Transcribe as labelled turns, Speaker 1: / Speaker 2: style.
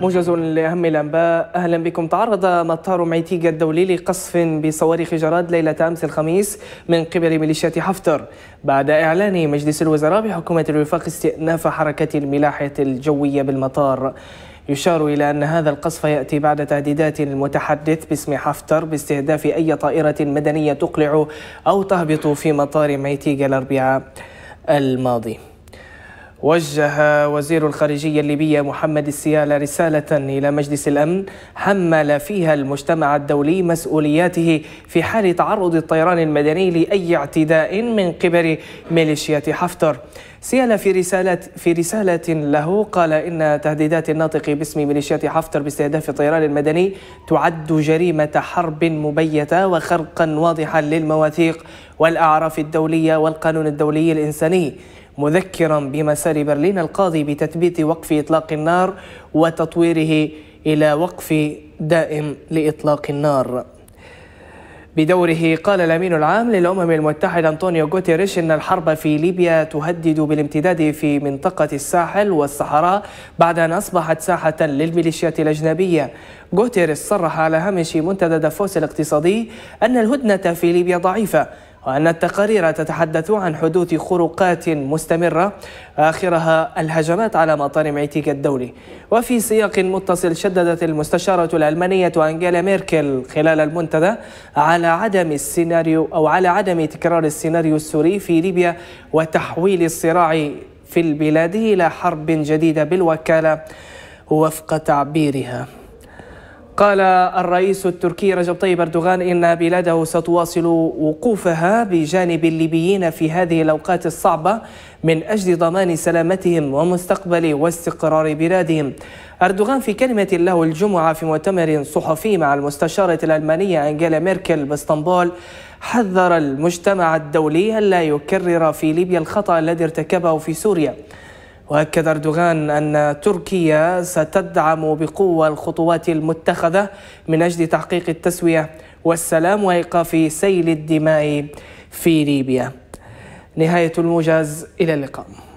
Speaker 1: موجز لأهم الأنباء أهلا بكم تعرض مطار معيتيقة الدولي لقصف بصواريخ جراد ليلة أمس الخميس من قبل ميليشيات حفتر بعد إعلان مجلس الوزراء بحكومة الوفاق استئناف حركة الملاحه الجوية بالمطار يشار إلى أن هذا القصف يأتي بعد تهديدات المتحدث باسم حفتر باستهداف أي طائرة مدنية تقلع أو تهبط في مطار معيتيقة الأربعاء الماضي وجه وزير الخارجية الليبية محمد السيالة رسالة إلى مجلس الأمن حمل فيها المجتمع الدولي مسؤولياته في حال تعرض الطيران المدني لأي اعتداء من قبل ميليشيات حفتر سيالة في رسالة في رسالة له قال إن تهديدات الناطق باسم ميليشيات حفتر باستهداف الطيران المدني تعد جريمة حرب مبيتة وخرقا واضحا للمواثيق والأعراف الدولية والقانون الدولي الإنساني مذكرا بمسار برلين القاضي بتثبيت وقف إطلاق النار وتطويره إلى وقف دائم لإطلاق النار بدوره قال الأمين العام للأمم المتحدة أنطونيو غوتيريش إن الحرب في ليبيا تهدد بالامتداد في منطقة الساحل والصحراء بعد أن أصبحت ساحة للميليشيات الأجنبية غوتيريش صرح على هامش منتدى دافوس الاقتصادي أن الهدنة في ليبيا ضعيفة وأن التقارير تتحدث عن حدوث خروقات مستمرة آخرها الهجمات على مطار معيتيك الدولي وفي سياق متصل شددت المستشارة الألمانية أنجيلا ميركل خلال المنتدى على عدم السيناريو أو على عدم تكرار السيناريو السوري في ليبيا وتحويل الصراع في البلاد إلى حرب جديدة بالوكالة وفق تعبيرها قال الرئيس التركي رجب طيب أردوغان إن بلاده ستواصل وقوفها بجانب الليبيين في هذه الأوقات الصعبة من أجل ضمان سلامتهم ومستقبل واستقرار بلادهم أردوغان في كلمة له الجمعة في مؤتمر صحفي مع المستشارة الألمانية أنجيلا ميركل باسطنبول حذر المجتمع الدولي ألا يكرر في ليبيا الخطأ الذي ارتكبه في سوريا وأكد أردوغان أن تركيا ستدعم بقوة الخطوات المتخذة من أجل تحقيق التسوية والسلام وإيقاف سيل الدماء في ليبيا نهاية الموجز إلى اللقاء